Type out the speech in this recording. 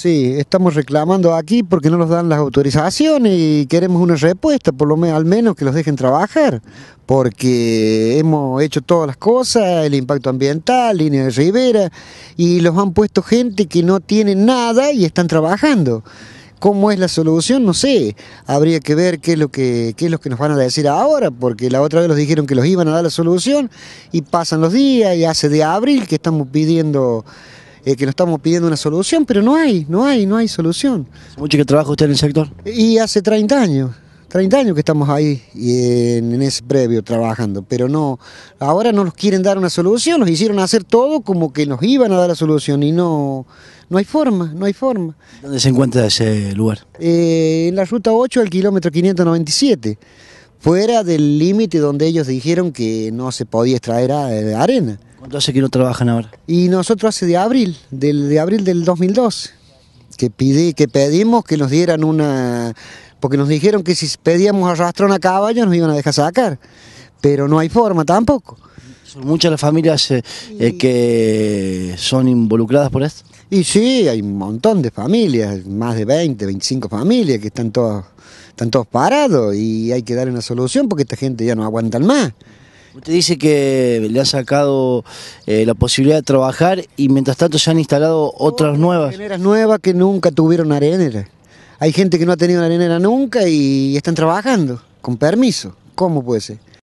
Sí, estamos reclamando aquí porque no nos dan las autorizaciones y queremos una respuesta, por lo menos al menos que los dejen trabajar, porque hemos hecho todas las cosas, el impacto ambiental, línea de ribera, y los han puesto gente que no tiene nada y están trabajando. ¿Cómo es la solución? No sé. Habría que ver qué es lo que, qué es lo que nos van a decir ahora, porque la otra vez los dijeron que los iban a dar la solución y pasan los días y hace de abril que estamos pidiendo eh, que nos estamos pidiendo una solución, pero no hay, no hay, no hay solución. mucho que trabaja usted en el sector? Y hace 30 años. 30 años que estamos ahí y en, ese previo trabajando, pero no, ahora no nos quieren dar una solución, nos hicieron hacer todo como que nos iban a dar la solución y no, no hay forma, no hay forma. ¿Dónde se encuentra ese lugar? Eh, en la ruta 8 al kilómetro 597, fuera del límite donde ellos dijeron que no se podía extraer eh, arena. Entonces, que no trabajan ahora? Y nosotros hace de abril, del, de abril del 2002, que, pide, que pedimos que nos dieran una... Porque nos dijeron que si pedíamos arrastrón a caballo nos iban a dejar sacar, pero no hay forma tampoco. ¿Son muchas las familias eh, eh, que son involucradas por esto? Y sí, hay un montón de familias, más de 20, 25 familias que están todos, están todos parados y hay que dar una solución porque esta gente ya no aguanta más. Usted dice que le ha sacado eh, la posibilidad de trabajar y mientras tanto se han instalado otras nuevas. nuevas. Areneras nuevas que nunca tuvieron arenera. Hay gente que no ha tenido arenera nunca y están trabajando, con permiso. ¿Cómo puede ser?